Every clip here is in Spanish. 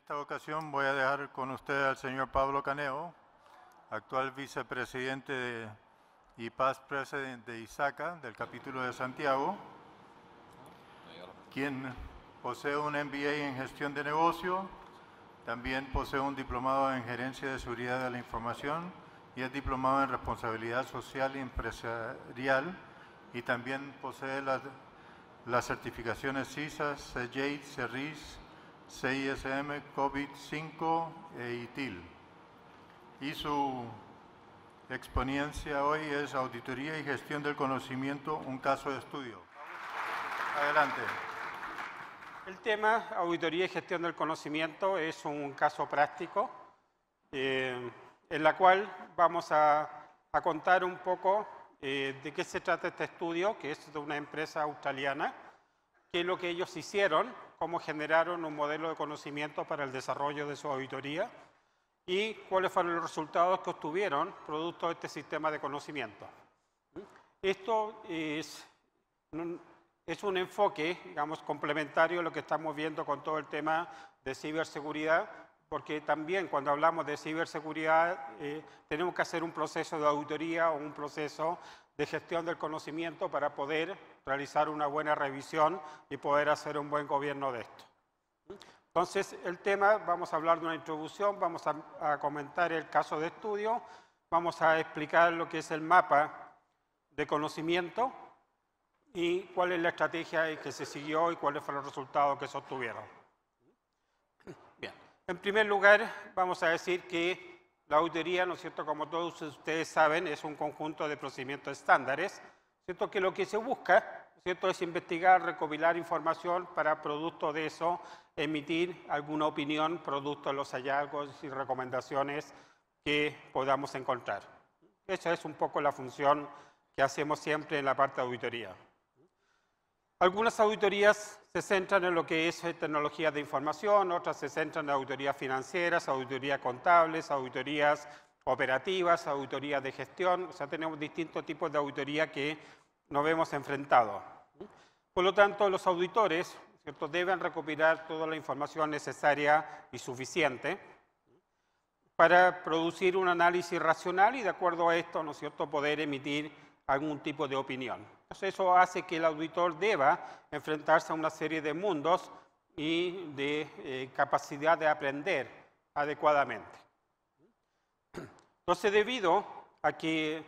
esta ocasión voy a dejar con usted al señor Pablo Caneo, actual vicepresidente y past president de ISACA, del capítulo de Santiago, quien posee un MBA en gestión de negocio, también posee un diplomado en gerencia de seguridad de la información y es diplomado en responsabilidad social y empresarial y también posee las, certificaciones CISA, CJ, CERRIS, CISM COVID-5 e ITIL. Y su exponencia hoy es Auditoría y Gestión del Conocimiento, un caso de estudio. Adelante. El tema Auditoría y Gestión del Conocimiento es un caso práctico eh, en la cual vamos a, contar un poco eh, de qué se trata este estudio, que es de una empresa australiana, qué es lo que ellos hicieron cómo generaron un modelo de conocimiento para el desarrollo de su auditoría y cuáles fueron los resultados que obtuvieron producto de este sistema de conocimiento. Esto es, es un enfoque, digamos, complementario a lo que estamos viendo con todo el tema de ciberseguridad, porque también cuando hablamos de ciberseguridad eh, tenemos que hacer un proceso de auditoría o un proceso de gestión del conocimiento para poder realizar una buena revisión y poder hacer un buen gobierno de esto. Entonces, el tema, vamos a hablar de una introducción, vamos a, comentar el caso de estudio, vamos a explicar lo que es el mapa de conocimiento y cuál es la estrategia que se siguió y cuáles fueron los resultados que se obtuvieron. Bien, en primer lugar, vamos a decir que la auditoría, ¿no es cierto? Como todos ustedes saben, es un conjunto de procedimientos estándares ¿Cierto? Que lo que se busca ¿cierto? es investigar, recopilar información para, producto de eso, emitir alguna opinión, producto de los hallazgos y recomendaciones que podamos encontrar. Esa es un poco la función que hacemos siempre en la parte de auditoría. Algunas auditorías se centran en lo que es eh, tecnología de información, otras se centran en auditorías financieras, auditorías contables, auditorías operativas, auditorías de gestión, o sea, tenemos distintos tipos de auditoría que nos vemos enfrentados. Por lo tanto, los auditores ¿cierto? deben recopilar toda la información necesaria y suficiente para producir un análisis racional y de acuerdo a esto, ¿no cierto?, poder emitir algún tipo de opinión. eso hace que el auditor deba enfrentarse a una serie de mundos y de eh, capacidad de aprender adecuadamente. Entonces, debido a que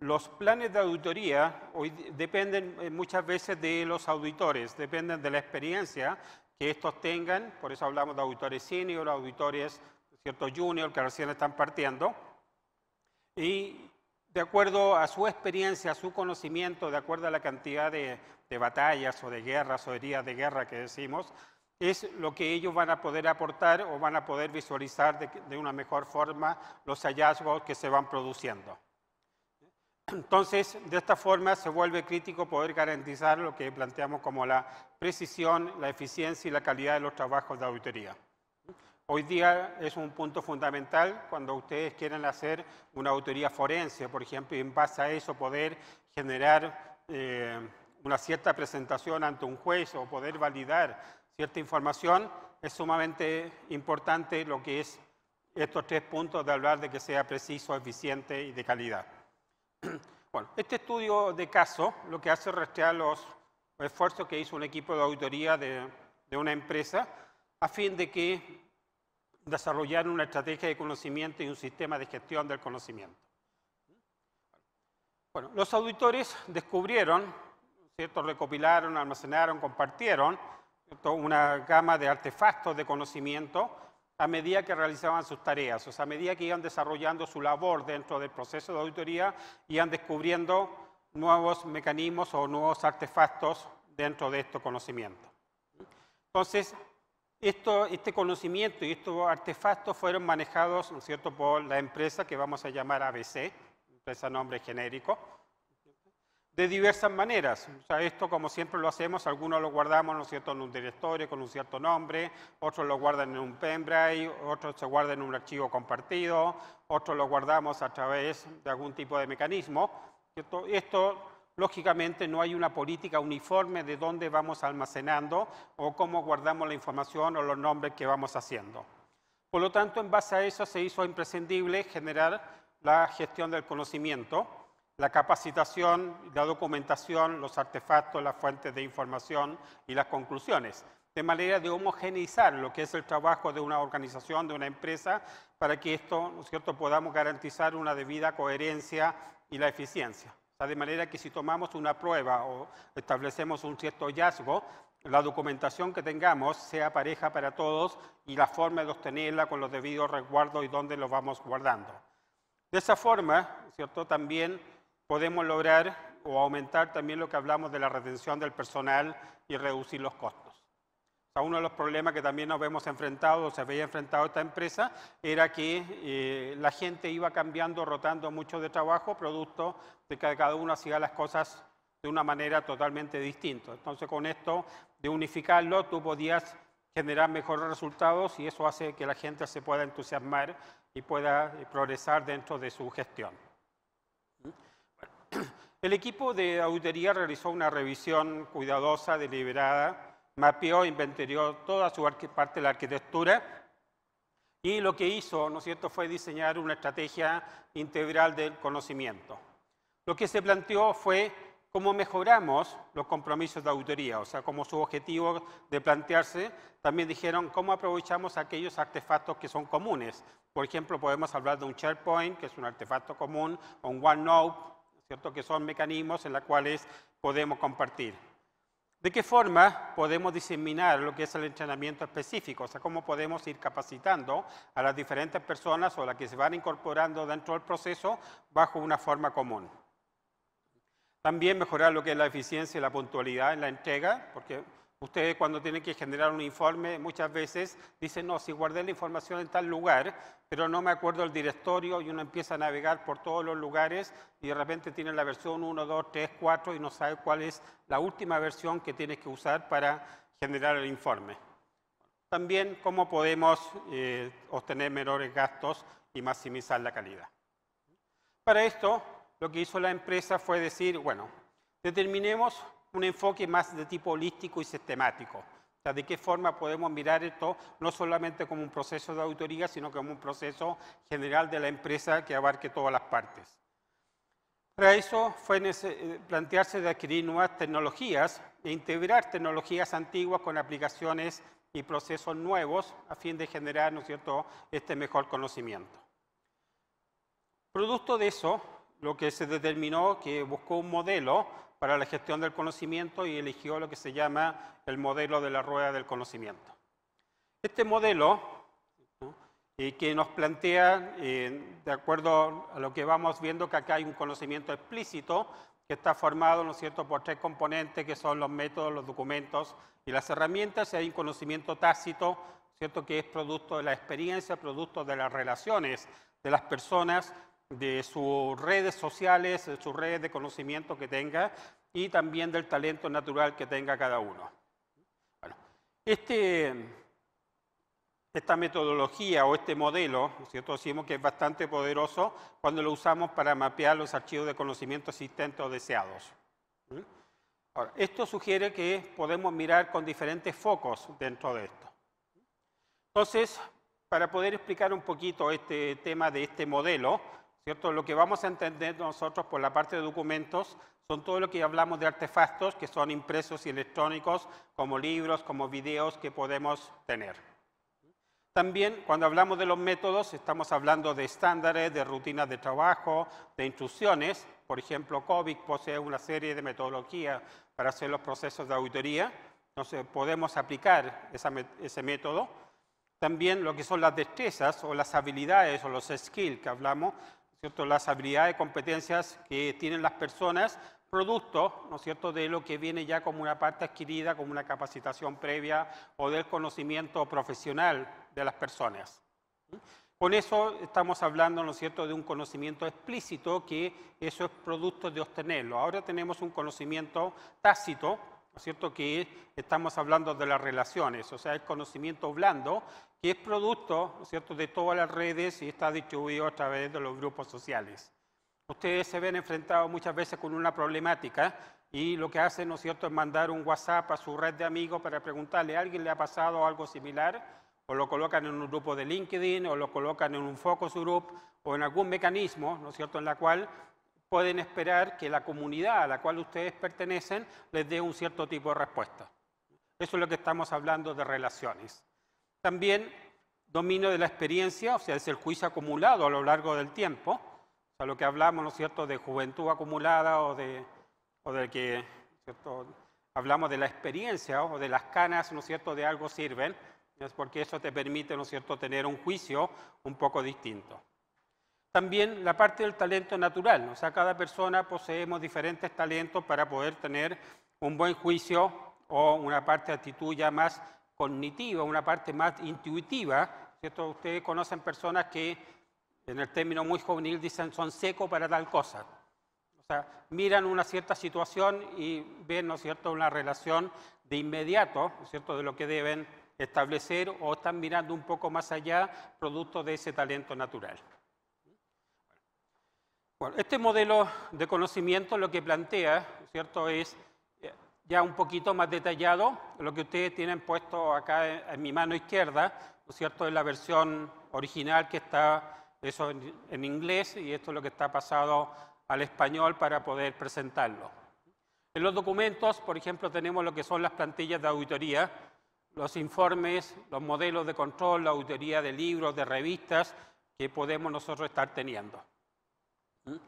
los planes de auditoría hoy dependen eh, muchas veces de los auditores, dependen de la experiencia que estos tengan, por eso hablamos de auditores senior, auditores cierto junior que recién están partiendo, y de acuerdo a su experiencia, a su conocimiento, de acuerdo a la cantidad de, batallas o de guerras o heridas de guerra que decimos, es lo que ellos van a poder aportar o van a poder visualizar de una mejor forma los hallazgos que se van produciendo. Entonces, de esta forma se vuelve crítico poder garantizar lo que planteamos como la precisión, la eficiencia y la calidad de los trabajos de auditoría. Hoy día es un punto fundamental cuando ustedes quieren hacer una auditoría forense, por ejemplo, y en base a eso poder generar eh, una cierta presentación ante un juez o poder validar cierta información, es sumamente importante lo que es estos tres puntos de hablar de que sea preciso, eficiente y de calidad. Bueno, este estudio de caso lo que hace es rastrear los esfuerzos que hizo un equipo de auditoría de, una empresa a fin de que desarrollaran una estrategia de conocimiento y un sistema de gestión del conocimiento. Bueno, los auditores descubrieron, ¿cierto? recopilaron, almacenaron, compartieron una gama de artefactos de conocimiento a medida que realizaban sus tareas, o sea, a medida que iban desarrollando su labor dentro del proceso de auditoría, iban descubriendo nuevos mecanismos o nuevos artefactos dentro de este conocimiento. Entonces, este conocimiento y estos artefactos fueron manejados ¿no cierto? por la empresa que vamos a llamar ABC, empresa nombre genérico, de diversas maneras. esto, como siempre lo hacemos, algunos lo guardamos cierto? en un directorio con un cierto nombre, otros lo guardan en un pendrive, otros se guardan en un archivo compartido, otros lo guardamos a través de algún tipo de mecanismo. Esto, lógicamente, no hay una política uniforme de dónde vamos almacenando o cómo guardamos la información o los nombres que vamos haciendo. Por lo tanto, en base a eso se hizo imprescindible generar la gestión del conocimiento la capacitación, la documentación, los artefactos, las fuentes de información y las conclusiones, de manera de homogeneizar lo que es el trabajo de una organización, de una empresa, para que esto, ¿no es cierto?, podamos garantizar una debida coherencia y la eficiencia. sea, de manera que si tomamos una prueba o establecemos un cierto hallazgo, la documentación que tengamos sea pareja para todos y la forma de obtenerla con los debidos resguardos y dónde lo vamos guardando. De esa forma, ¿cierto?, también podemos lograr o aumentar también lo que hablamos de la retención del personal y reducir los costos. sea, uno de los problemas que también nos vemos enfrentado, o se había enfrentado esta empresa, era que eh, la gente iba cambiando, rotando mucho de trabajo, producto de que cada uno hacía las cosas de una manera totalmente distinta. Entonces, con esto de unificarlo, tú podías generar mejores resultados y eso hace que la gente se pueda entusiasmar y pueda eh, progresar dentro de su gestión. El equipo de auditoría realizó una revisión cuidadosa, deliberada, mapeó, inventorió toda su parte de la arquitectura y lo que hizo, ¿no cierto?, fue diseñar una estrategia integral del conocimiento. Lo que se planteó fue cómo mejoramos los compromisos de auditoría, o sea, como su objetivo de plantearse, también dijeron cómo aprovechamos aquellos artefactos que son comunes. Por ejemplo, podemos hablar de un SharePoint, que es un artefacto común, o un OneNote, ¿cierto? Que son mecanismos en los cuales podemos compartir. ¿De qué forma podemos diseminar lo que es el entrenamiento específico? O sea, cómo podemos ir capacitando a las diferentes personas o a las que se van incorporando dentro del proceso bajo una forma común. También mejorar lo que es la eficiencia y la puntualidad en la entrega, porque Ustedes cuando tienen que generar un informe muchas veces dicen, no, si guardé la información en tal lugar, pero no me acuerdo el directorio y uno empieza a navegar por todos los lugares y de repente tiene la versión 1, 2, 3, 4 y no sabe cuál es la última versión que tienes que usar para generar el informe. También cómo podemos eh, obtener menores gastos y maximizar la calidad. Para esto, lo que hizo la empresa fue decir, bueno, determinemos un enfoque más de tipo holístico y sistemático. O sea, de qué forma podemos mirar esto no solamente como un proceso de auditoría, sino como un proceso general de la empresa que abarque todas las partes. Para eso fue eh, plantearse de adquirir nuevas tecnologías e integrar tecnologías antiguas con aplicaciones y procesos nuevos a fin de generar ¿no es cierto? este mejor conocimiento. Producto de eso, lo que se determinó que buscó un modelo para la gestión del conocimiento y eligió lo que se llama el modelo de la rueda del conocimiento. Este modelo, que nos plantea, eh, de acuerdo a lo que vamos viendo, que acá hay un conocimiento explícito que está formado ¿no cierto? por tres componentes que son los métodos, los documentos y las herramientas, y hay un conocimiento tácito ¿cierto? que es producto de la experiencia, producto de las relaciones de las personas de sus redes sociales, de sus redes de conocimiento que tenga y también del talento natural que tenga cada uno. Bueno, este, esta metodología o este modelo, cierto, decimos que es bastante poderoso cuando lo usamos para mapear los archivos de conocimiento existentes o deseados. ¿Mm? Ahora, esto sugiere que podemos mirar con diferentes focos dentro de esto. Entonces, para poder explicar un poquito este tema de este modelo, ¿cierto? Lo que vamos a entender nosotros por la parte de documentos son todo lo que hablamos de artefactos que son impresos y electrónicos, como libros, como videos que podemos tener. También cuando hablamos de los métodos estamos hablando de estándares, de rutinas de trabajo, de instrucciones. Por ejemplo, COVID posee una serie de metodologías para hacer los procesos de auditoría. Entonces podemos aplicar ese método. También lo que son las destrezas o las habilidades o los skills que hablamos ¿cierto? las habilidades y competencias que tienen las personas, producto ¿no cierto? de lo que viene ya como una parte adquirida, como una capacitación previa o del conocimiento profesional de las personas. Con eso estamos hablando, ¿no cierto?, de un conocimiento explícito que eso es producto de obtenerlo. Ahora tenemos un conocimiento tácito, cierto que estamos hablando de las relaciones, o sea, el conocimiento blando, que es producto cierto de todas las redes y está distribuido a través de los grupos sociales. Ustedes se ven enfrentados muchas veces con una problemática y lo que hacen, ¿no es cierto?, es mandar un WhatsApp a su red de amigos para preguntarle, ¿a alguien le ha pasado algo similar? O lo colocan en un grupo de LinkedIn, o lo colocan en un focus group, o en algún mecanismo, ¿no es cierto?, en la cual pueden esperar que la comunidad a la cual ustedes pertenecen les dé un cierto tipo de respuesta. Eso es lo que estamos hablando de relaciones. También dominio de la experiencia, o sea, es el juicio acumulado a lo largo del tiempo, o sea, lo que hablamos, ¿no es cierto?, de juventud acumulada o de, o de que, ¿cierto? hablamos de la experiencia o de las canas, ¿no es cierto?, de algo sirven, es porque eso te permite, ¿no es cierto?, tener un juicio un poco distinto. También la parte del talento natural, o sea, cada persona poseemos diferentes talentos para poder tener un buen juicio o una parte de actitud ya más cognitiva, una parte más intuitiva. ¿cierto? Ustedes conocen personas que, en el término muy juvenil, dicen son seco para tal cosa. O sea, miran una cierta situación y ven, ¿no es cierto?, una relación de inmediato, cierto?, de lo que deben establecer o están mirando un poco más allá, producto de ese talento natural. Bueno, este modelo de conocimiento lo que plantea, ¿cierto?, es eh, ya un poquito más detallado, lo que ustedes tienen puesto acá en, mi mano izquierda, es cierto?, es la versión original que está, eso en, inglés, y esto es lo que está pasado al español para poder presentarlo. En los documentos, por ejemplo, tenemos lo que son las plantillas de auditoría, los informes, los modelos de control, la auditoría de libros, de revistas que podemos nosotros estar teniendo. Y ¿Mm?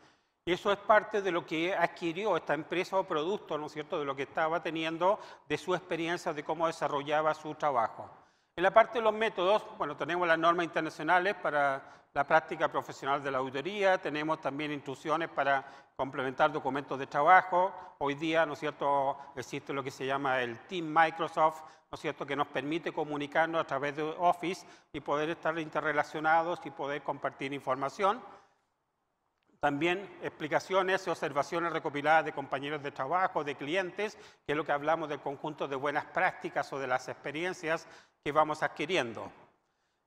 Eso es parte de lo que adquirió esta empresa o producto, ¿no es cierto?, de lo que estaba teniendo, de su experiencia, de cómo desarrollaba su trabajo. En la parte de los métodos, bueno, tenemos las normas internacionales para la práctica profesional de la auditoría, tenemos también instrucciones para complementar documentos de trabajo. Hoy día, ¿no es cierto?, existe lo que se llama el Team Microsoft, ¿no es cierto?, que nos permite comunicarnos a través de Office y poder estar interrelacionados y poder compartir información también explicaciones y observaciones recopiladas de compañeros de trabajo, de clientes, que es lo que hablamos del conjunto de buenas prácticas o de las experiencias que vamos adquiriendo.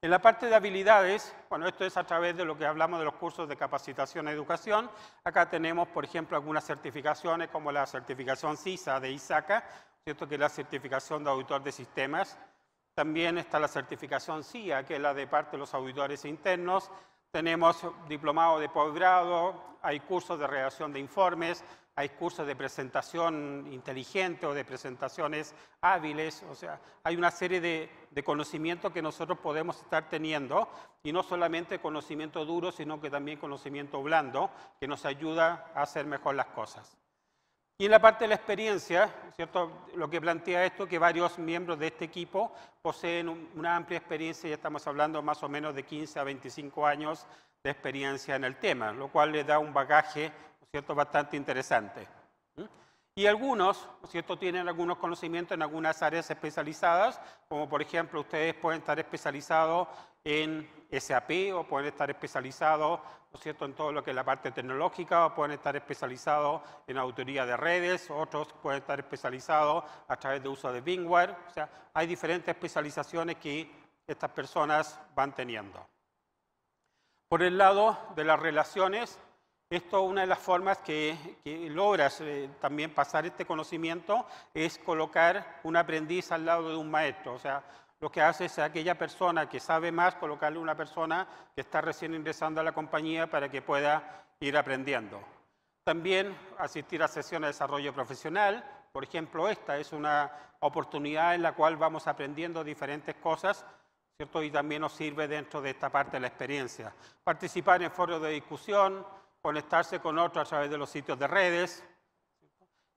En la parte de habilidades, bueno, esto es a través de lo que hablamos de los cursos de capacitación e educación. Acá tenemos, por ejemplo, algunas certificaciones como la certificación CISA de ISACA, ¿cierto? que es la certificación de auditor de sistemas. También está la certificación CIA, que es la de parte de los auditores internos, tenemos diplomado de posgrado, hay cursos de redacción de informes, hay cursos de presentación inteligente o de presentaciones hábiles, o sea, hay una serie de, de conocimientos que nosotros podemos estar teniendo, y no solamente conocimiento duro, sino que también conocimiento blando, que nos ayuda a hacer mejor las cosas. Y en la parte de la experiencia, ¿cierto? lo que plantea esto, es que varios miembros de este equipo poseen una amplia experiencia, ya estamos hablando más o menos de 15 a 25 años de experiencia en el tema, lo cual le da un bagaje ¿cierto? bastante interesante. ¿Mm? Y algunos, ¿cierto?, tienen algunos conocimientos en algunas áreas especializadas, como por ejemplo ustedes pueden estar especializados en SAP o pueden estar especializados ¿no cierto? en todo lo que es la parte tecnológica o pueden estar especializados en autoría de redes, otros pueden estar especializados a través del uso de Bingware. O sea, hay diferentes especializaciones que estas personas van teniendo. Por el lado de las relaciones, esto una de las formas que, logras eh, también pasar este conocimiento es colocar un aprendiz al lado de un maestro. O sea, lo que hace es aquella persona que sabe más colocarle una persona que está recién ingresando a la compañía para que pueda ir aprendiendo. También asistir a sesiones de desarrollo profesional, por ejemplo, esta es una oportunidad en la cual vamos aprendiendo diferentes cosas, ¿cierto? Y también nos sirve dentro de esta parte de la experiencia. Participar en foros de discusión, conectarse con otros a través de los sitios de redes.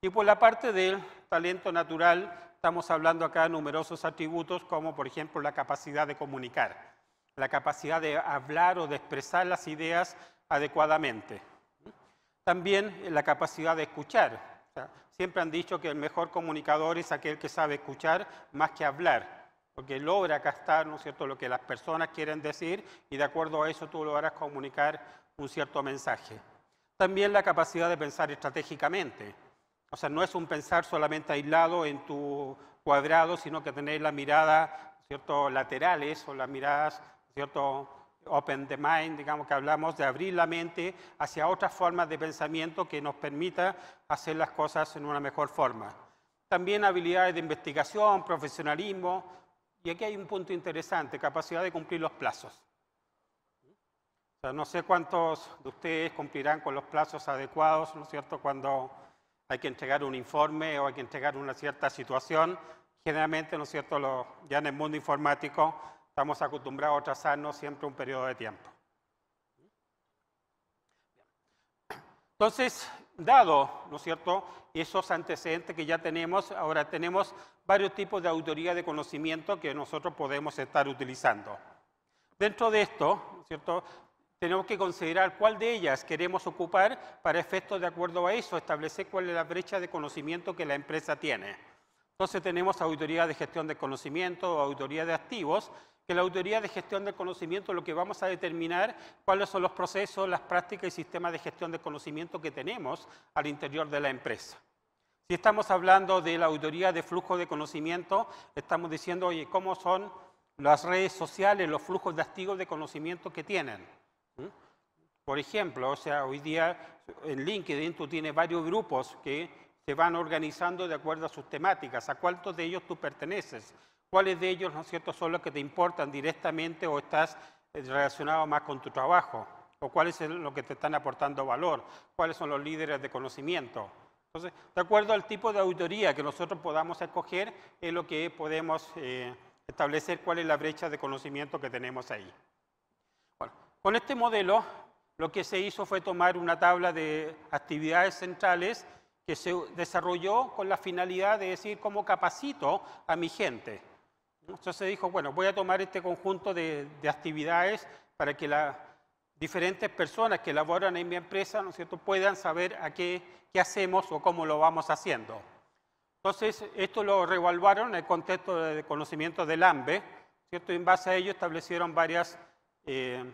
Y por la parte del talento natural, estamos hablando acá de numerosos atributos como por ejemplo la capacidad de comunicar, la capacidad de hablar o de expresar las ideas adecuadamente. También la capacidad de escuchar. siempre han dicho que el mejor comunicador es aquel que sabe escuchar más que hablar, porque logra captar ¿no es cierto? lo que las personas quieren decir y de acuerdo a eso tú lograrás comunicar un cierto mensaje. También la capacidad de pensar estratégicamente. O sea, no es un pensar solamente aislado en tu cuadrado, sino que tener la mirada, ¿cierto?, laterales o las miradas, ¿cierto?, open the mind, digamos que hablamos de abrir la mente hacia otras formas de pensamiento que nos permita hacer las cosas en una mejor forma. También habilidades de investigación, profesionalismo, y aquí hay un punto interesante, capacidad de cumplir los plazos. O sea, no sé cuántos de ustedes cumplirán con los plazos adecuados, ¿no es cierto?, cuando hay que entregar un informe o hay que entregar una cierta situación. Generalmente, ¿no es cierto?, ya en el mundo informático estamos acostumbrados a trazarnos siempre un periodo de tiempo. Entonces, dado, ¿no es cierto?, esos antecedentes que ya tenemos, ahora tenemos varios tipos de autoría de conocimiento que nosotros podemos estar utilizando. Dentro de esto, ¿no es cierto?, tenemos que considerar cuál de ellas queremos ocupar para efectos de acuerdo a eso, establecer cuál es la brecha de conocimiento que la empresa tiene. Entonces tenemos auditoría de gestión de conocimiento, auditoría de activos, que la auditoría de gestión de conocimiento lo que vamos a determinar cuáles son los procesos, las prácticas y sistemas de gestión de conocimiento que tenemos al interior de la empresa. Si estamos hablando de la auditoría de flujo de conocimiento, estamos diciendo, oye, ¿cómo son las redes sociales, los flujos de activos de conocimiento que tienen? Por ejemplo, o sea, hoy día en LinkedIn tú tienes varios grupos que se van organizando de acuerdo a sus temáticas, a cuántos de ellos tú perteneces, cuáles de ellos, ¿no es cierto?, son los que te importan directamente o estás eh, relacionado más con tu trabajo, o cuáles es lo que te están aportando valor, cuáles son los líderes de conocimiento. Entonces, de acuerdo al tipo de auditoría que nosotros podamos escoger, es lo que podemos eh, establecer cuál es la brecha de conocimiento que tenemos ahí. Con este modelo, lo que se hizo fue tomar una tabla de actividades centrales que se desarrolló con la finalidad de decir cómo capacito a mi gente. Entonces se dijo, bueno, voy a tomar este conjunto de, actividades para que las diferentes personas que laboran en mi empresa ¿no cierto? puedan saber a qué, hacemos o cómo lo vamos haciendo. Entonces, esto lo revaluaron en el contexto de conocimiento del AMBE, ¿cierto? en base a ello establecieron varias... Eh,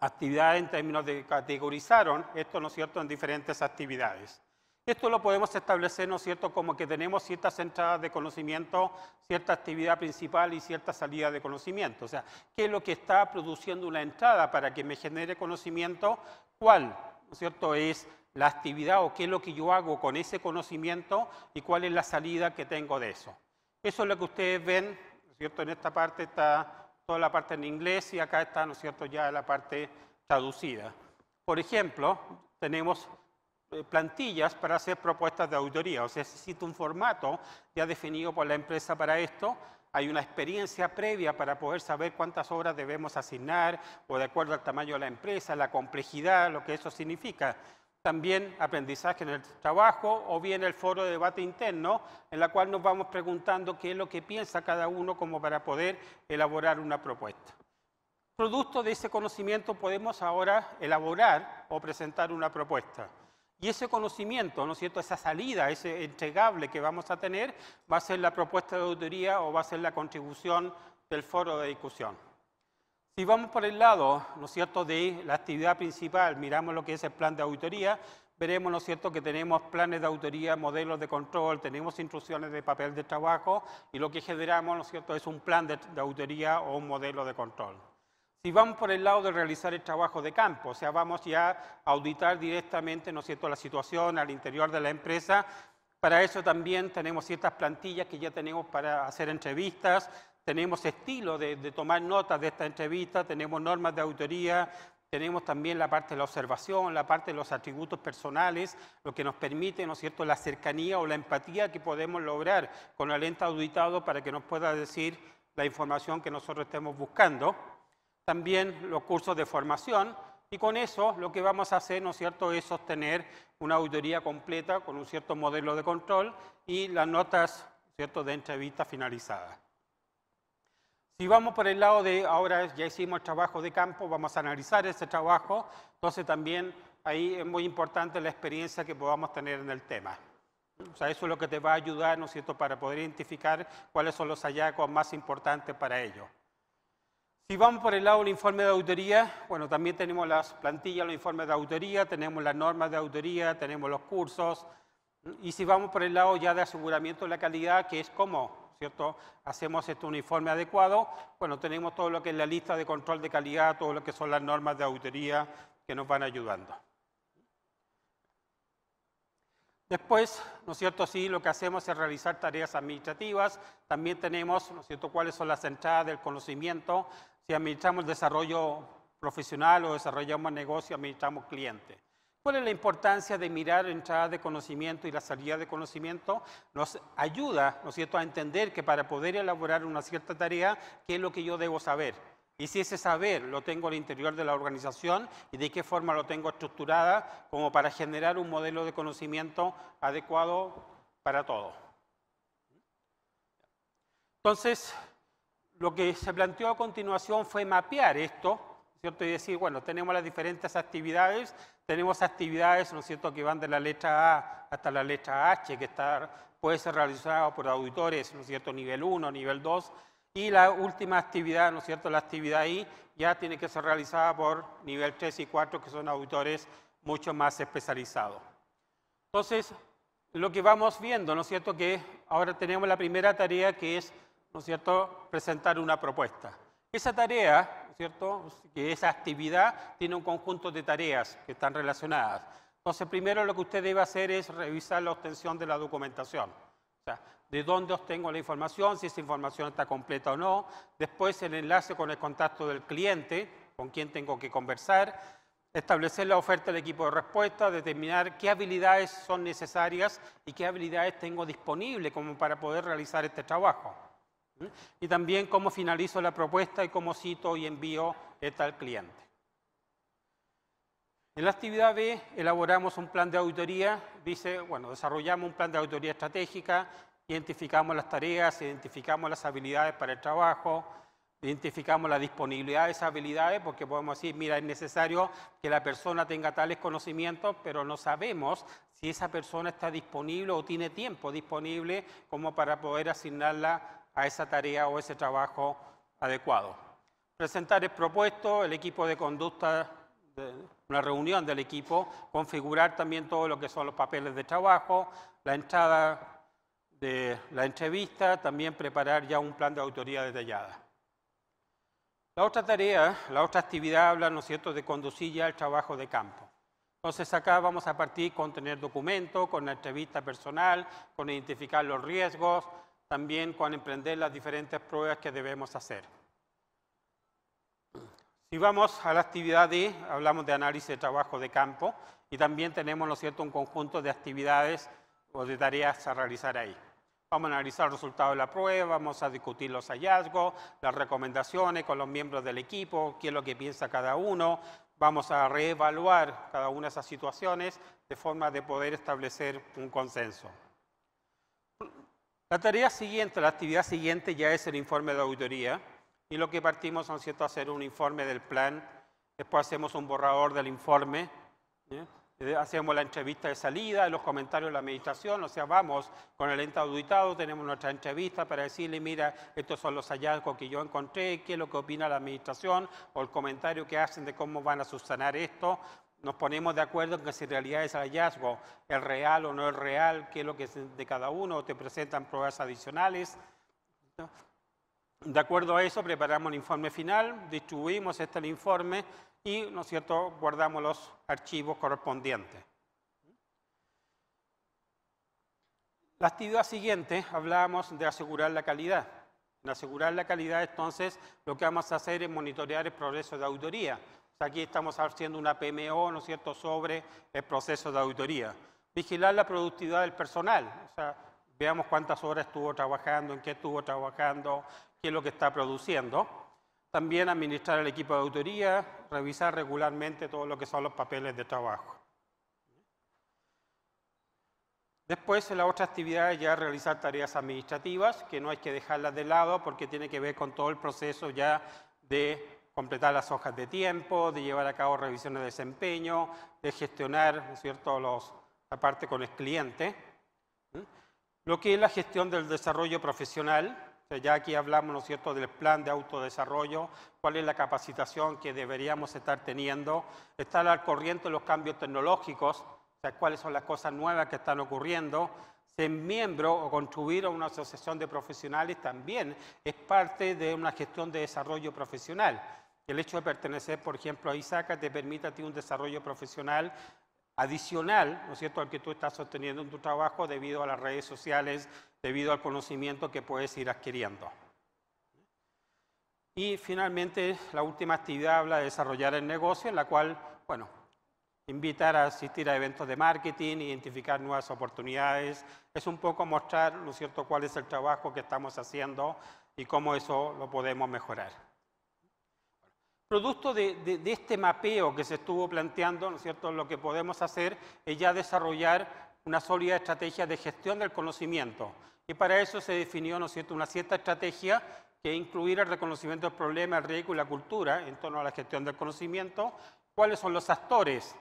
actividades en términos de categorizaron esto, ¿no es cierto?, en diferentes actividades. Esto lo podemos establecer, ¿no es cierto?, como que tenemos ciertas entradas de conocimiento, cierta actividad principal y cierta salida de conocimiento. O sea, ¿qué es lo que está produciendo una entrada para que me genere conocimiento? ¿Cuál, ¿no es cierto?, es la actividad o qué es lo que yo hago con ese conocimiento y cuál es la salida que tengo de eso. Eso es lo que ustedes ven, ¿no es cierto?, en esta parte está toda la parte en inglés y acá está, ¿no es cierto?, ya la parte traducida. Por ejemplo, tenemos eh, plantillas para hacer propuestas de auditoría, o sea, se necesita un formato ya definido por la empresa para esto, hay una experiencia previa para poder saber cuántas obras debemos asignar o de acuerdo al tamaño de la empresa, la complejidad, lo que eso significa también aprendizaje en el trabajo o bien el foro de debate interno, en la cual nos vamos preguntando qué es lo que piensa cada uno como para poder elaborar una propuesta. Producto de ese conocimiento podemos ahora elaborar o presentar una propuesta. Y ese conocimiento, ¿no es cierto? Esa salida, ese entregable que vamos a tener, va a ser la propuesta de auditoría o va a ser la contribución del foro de discusión. Si vamos por el lado, ¿no cierto?, de la actividad principal, miramos lo que es el plan de auditoría, veremos, ¿no cierto?, que tenemos planes de auditoría, modelos de control, tenemos instrucciones de papel de trabajo y lo que generamos, ¿no es cierto?, es un plan de, de auditoría o un modelo de control. Si vamos por el lado de realizar el trabajo de campo, o sea, vamos ya a auditar directamente, ¿no cierto?, la situación al interior de la empresa. Para eso también tenemos ciertas plantillas que ya tenemos para hacer entrevistas, tenemos estilo de, tomar notas de esta entrevista, tenemos normas de autoría, tenemos también la parte de la observación, la parte de los atributos personales, lo que nos permite, ¿no es cierto?, la cercanía o la empatía que podemos lograr con el ente auditado para que nos pueda decir la información que nosotros estemos buscando. También los cursos de formación, y con eso lo que vamos a hacer, ¿no es cierto?, es sostener una auditoría completa con un cierto modelo de control y las notas, ¿cierto?, de entrevista finalizadas. Si vamos por el lado de, ahora ya hicimos trabajo de campo, vamos a analizar ese trabajo, entonces también ahí es muy importante la experiencia que podamos tener en el tema. O sea, eso es lo que te va a ayudar, ¿no es cierto?, para poder identificar cuáles son los hallazgos más importantes para ello. Si vamos por el lado del informe de autoría, bueno, también tenemos las plantillas, los informes de autoría, tenemos las normas de autoría, tenemos los cursos. Y si vamos por el lado ya de aseguramiento de la calidad, que es cómo ¿cierto? Hacemos este uniforme adecuado. Bueno, tenemos todo lo que es la lista de control de calidad, todo lo que son las normas de auditoría que nos van ayudando. Después, ¿no es cierto? Sí, lo que hacemos es realizar tareas administrativas. También tenemos, ¿no es cierto?, cuáles son las entradas del conocimiento. Si administramos desarrollo profesional o desarrollamos negocio, administramos clientes. ¿Cuál es la importancia de mirar la entrada de conocimiento y la salida de conocimiento? Nos ayuda, ¿no es cierto?, a entender que para poder elaborar una cierta tarea, ¿qué es lo que yo debo saber? Y si ese saber lo tengo al interior de la organización y de qué forma lo tengo estructurada como para generar un modelo de conocimiento adecuado para todo. Entonces, lo que se planteó a continuación fue mapear esto y decir, bueno, tenemos las diferentes actividades, tenemos actividades, ¿no cierto?, que van de la letra A hasta la letra H, que puede ser realizada por auditores, ¿no es cierto?, nivel 1, nivel 2, y la última actividad, ¿no es cierto?, la actividad I ya tiene que ser realizada por nivel 3 y 4, que son auditores mucho más especializados. Entonces, lo que vamos viendo, ¿no es cierto?, que ahora tenemos la primera tarea que es, ¿no es cierto?, presentar una propuesta. Esa tarea, ¿cierto? Que esa actividad tiene un conjunto de tareas que están relacionadas. Entonces, primero lo que usted debe hacer es revisar la obtención de la documentación. O sea, de dónde obtengo la información, si esa información está completa o no. Después, el enlace con el contacto del cliente, con quien tengo que conversar establecer la oferta del equipo de respuesta, determinar qué habilidades son necesarias y qué habilidades tengo disponibles como para poder realizar este trabajo. Y también cómo finalizo la propuesta y cómo cito y envío esta al cliente. En la actividad B elaboramos un plan de auditoría, dice, bueno, desarrollamos un plan de auditoría estratégica, identificamos las tareas, identificamos las habilidades para el trabajo, identificamos la disponibilidad de esas habilidades, porque podemos decir, mira, es necesario que la persona tenga tales conocimientos, pero no sabemos si esa persona está disponible o tiene tiempo disponible como para poder asignarla a esa tarea o ese trabajo adecuado. Presentar el propuesto, el equipo de conducta, una reunión del equipo, configurar también todo lo que son los papeles de trabajo, la entrada de la entrevista, también preparar ya un plan de autoría detallada. La otra tarea, la otra actividad habla, ¿no es cierto?, de conducir ya el trabajo de campo. Entonces acá vamos a partir con tener documentos, con la entrevista personal, con identificar los riesgos, también con emprender las diferentes pruebas que debemos hacer. Si vamos a la actividad D, hablamos de análisis de trabajo de campo y también tenemos, lo cierto?, un conjunto de actividades o de tareas a realizar ahí. Vamos a analizar el resultado de la prueba, vamos a discutir los hallazgos, las recomendaciones con los miembros del equipo, qué es lo que piensa cada uno, vamos a reevaluar cada una de esas situaciones de forma de poder establecer un consenso. La tarea siguiente, la actividad siguiente ya es el informe de auditoría y lo que partimos, es cierto?, hacer un informe del plan, después hacemos un borrador del informe, ¿eh? Eh, hacemos la entrevista de salida, los comentarios de la administración, o sea, vamos con el ente auditado, tenemos nuestra entrevista para decirle, mira, estos son los hallazgos que yo encontré, qué es lo que opina la administración o el comentario que hacen de cómo van a subsanar esto, nos ponemos de acuerdo en que si en realidad es el hallazgo el real o no el real, qué es lo que es de cada uno, te presentan pruebas adicionales. De acuerdo a eso, preparamos el informe final, distribuimos este informe y, ¿no es cierto?, guardamos los archivos correspondientes. La actividad siguiente, hablábamos de asegurar la calidad. En asegurar la calidad, entonces, lo que vamos a hacer es monitorear el progreso de auditoría aquí estamos haciendo una PMO, ¿no cierto?, sobre el proceso de auditoría. Vigilar la productividad del personal, o sea, veamos cuántas horas estuvo trabajando, en qué estuvo trabajando, qué es lo que está produciendo. También administrar el equipo de auditoría, revisar regularmente todo lo que son los papeles de trabajo. Después, la otra actividad es ya realizar tareas administrativas, que no hay que dejarlas de lado porque tiene que ver con todo el proceso ya de completar las hojas de tiempo, de llevar a cabo revisiones de desempeño, de gestionar cierto? Los, la parte con el cliente. Lo que es la gestión del desarrollo profesional, ya aquí hablamos, es cierto?, del plan de autodesarrollo, cuál es la capacitación que deberíamos estar teniendo, estar al corriente de los cambios tecnológicos, sea, cuáles son las cosas nuevas que están ocurriendo. Ser miembro o contribuir a una asociación de profesionales también es parte de una gestión de desarrollo profesional el hecho de pertenecer, por ejemplo, a ISACA te permite a ti un desarrollo profesional adicional, ¿no es cierto?, al que tú estás sosteniendo en tu trabajo debido a las redes sociales, debido al conocimiento que puedes ir adquiriendo. Y finalmente, la última actividad habla de desarrollar el negocio, en la cual, bueno, invitar a asistir a eventos de marketing, identificar nuevas oportunidades, es un poco mostrar, ¿no es cierto?, cuál es el trabajo que estamos haciendo y cómo eso lo podemos mejorar. Producto de, este mapeo que se estuvo planteando, ¿no es cierto? lo que podemos hacer es ya desarrollar una sólida estrategia de gestión del conocimiento. Y para eso se definió ¿no es cierto? una cierta estrategia que incluir el reconocimiento del problema, el riesgo y la cultura en torno a la gestión del conocimiento. ¿Cuáles son los actores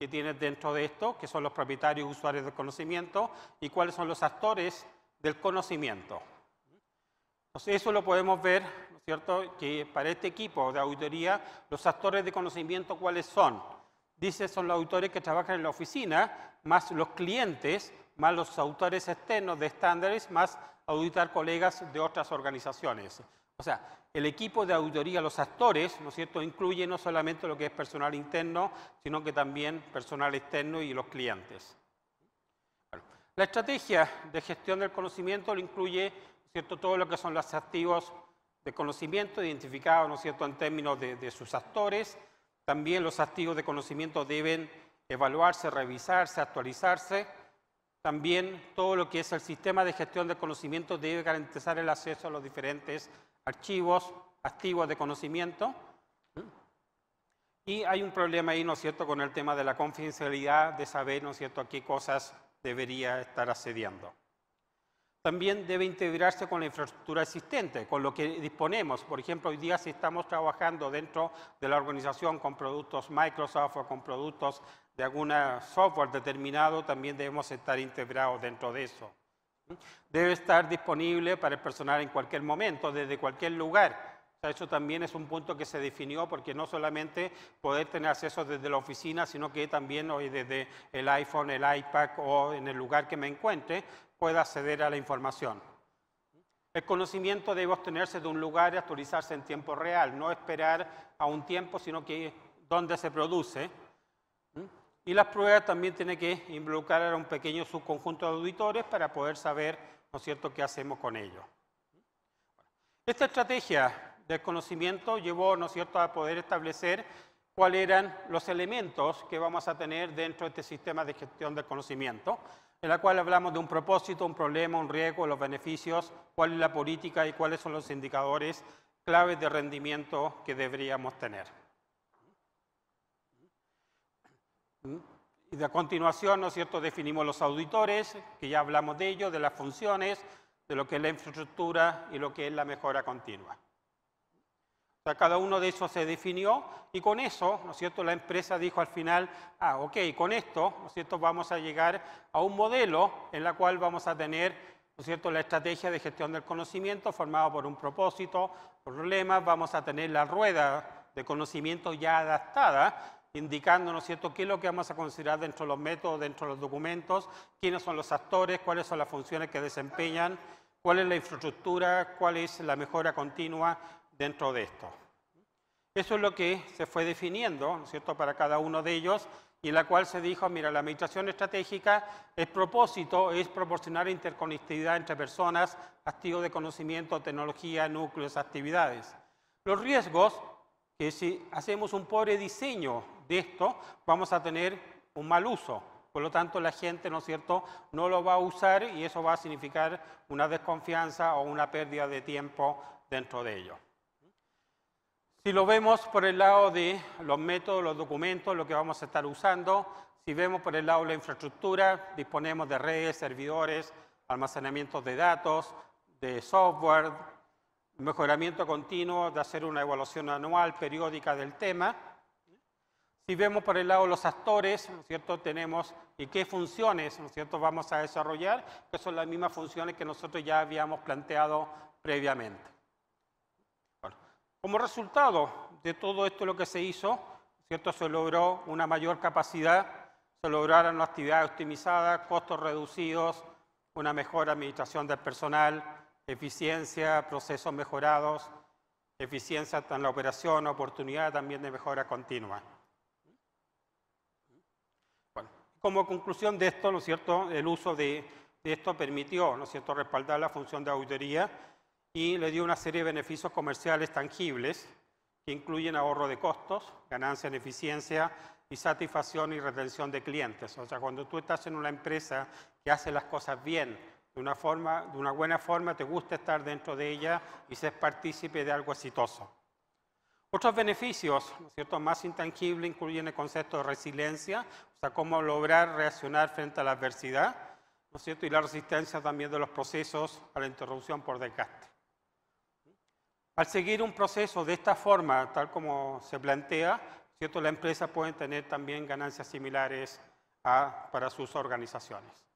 que tienes dentro de esto, que son los propietarios y usuarios del conocimiento? ¿Y cuáles son los actores del conocimiento? Entonces, eso lo podemos ver ¿cierto? Que para este equipo de auditoría, los actores de conocimiento, ¿cuáles son? Dice, son los autores que trabajan en la oficina, más los clientes, más los autores externos de estándares, más auditar colegas de otras organizaciones. O sea, el equipo de auditoría, los actores, ¿no es cierto?, incluye no solamente lo que es personal interno, sino que también personal externo y los clientes. la estrategia de gestión del conocimiento lo incluye, cierto?, todo lo que son los activos de conocimiento, identificado ¿no cierto? en términos de, sus actores. También los activos de conocimiento deben evaluarse, revisarse, actualizarse. También todo lo que es el sistema de gestión de conocimiento debe garantizar el acceso a los diferentes archivos activos de conocimiento. Y hay un problema ahí, ¿no cierto?, con el tema de la confidencialidad, de saber, ¿no cierto?, a qué cosas debería estar accediendo también debe integrarse con la infraestructura existente, con lo que disponemos. Por ejemplo, hoy día si estamos trabajando dentro de la organización con productos Microsoft o con productos de algún software determinado, también debemos estar integrados dentro de eso. Debe estar disponible para el personal en cualquier momento, desde cualquier lugar. eso también es un punto que se definió porque no solamente poder tener acceso desde la oficina, sino que también hoy desde el iPhone, el iPad o en el lugar que me encuentre, pueda acceder a la información. El conocimiento debe obtenerse de un lugar y actualizarse en tiempo real, no esperar a un tiempo, sino que donde se produce. Y las pruebas también tiene que involucrar a un pequeño subconjunto de auditores para poder saber, ¿no cierto?, qué hacemos con ello. Esta estrategia de conocimiento llevó, ¿no es cierto?, a poder establecer cuáles eran los elementos que vamos a tener dentro de este sistema de gestión del conocimiento en la cual hablamos de un propósito, un problema, un riesgo, los beneficios, cuál es la política y cuáles son los indicadores claves de rendimiento que deberíamos tener. Y a continuación, ¿no es cierto?, definimos los auditores, que ya hablamos de ellos, de las funciones, de lo que es la infraestructura y lo que es la mejora continua cada uno de esos se definió y con eso, ¿no es cierto?, la empresa dijo al final, ah, ok, con esto, ¿no cierto?, vamos a llegar a un modelo en la cual vamos a tener, ¿no cierto?, la estrategia de gestión del conocimiento formada por un propósito, problemas, vamos a tener la rueda de conocimiento ya adaptada indicando, ¿no es cierto?, qué es lo que vamos a considerar dentro de los métodos, dentro de los documentos, quiénes son los actores, cuáles son las funciones que desempeñan, cuál es la infraestructura, cuál es la mejora continua, dentro de esto. Eso es lo que se fue definiendo, ¿no es cierto?, para cada uno de ellos, y en la cual se dijo, mira, la administración estratégica, el propósito es proporcionar interconectividad entre personas, activos de conocimiento, tecnología, núcleos, actividades. Los riesgos, que si hacemos un pobre diseño de esto, vamos a tener un mal uso. Por lo tanto, la gente, ¿no es cierto?, no lo va a usar y eso va a significar una desconfianza o una pérdida de tiempo dentro de ello. Si lo vemos por el lado de los métodos, los documentos, lo que vamos a estar usando, si vemos por el lado de la infraestructura, disponemos de redes, servidores, almacenamiento de datos, de software, mejoramiento continuo, de hacer una evaluación anual, periódica del tema. Si vemos por el lado los actores, cierto? Tenemos y qué funciones, ¿no es cierto? Vamos a desarrollar, que son las mismas funciones que nosotros ya habíamos planteado previamente. Como resultado de todo esto lo que se hizo, ¿cierto? se logró una mayor capacidad, se lograron actividades optimizadas, costos reducidos, una mejor administración del personal, eficiencia, procesos mejorados, eficiencia en la operación, oportunidad también de mejora continua. Bueno, como conclusión de esto, lo cierto? El uso de, esto permitió, ¿no cierto?, respaldar la función de auditoría y le dio una serie de beneficios comerciales tangibles que incluyen ahorro de costos, ganancia en eficiencia y satisfacción y retención de clientes. O sea, cuando tú estás en una empresa que hace las cosas bien, de una, forma, de una buena forma, te gusta estar dentro de ella y ser partícipe de algo exitoso. Otros beneficios, cierto?, más intangibles incluyen el concepto de resiliencia, o sea, cómo lograr reaccionar frente a la adversidad, ¿no es cierto?, y la resistencia también de los procesos a la interrupción por desgaste. Al seguir un proceso de esta forma, tal como se plantea, ¿cierto? la empresa puede tener también ganancias similares a, para sus organizaciones.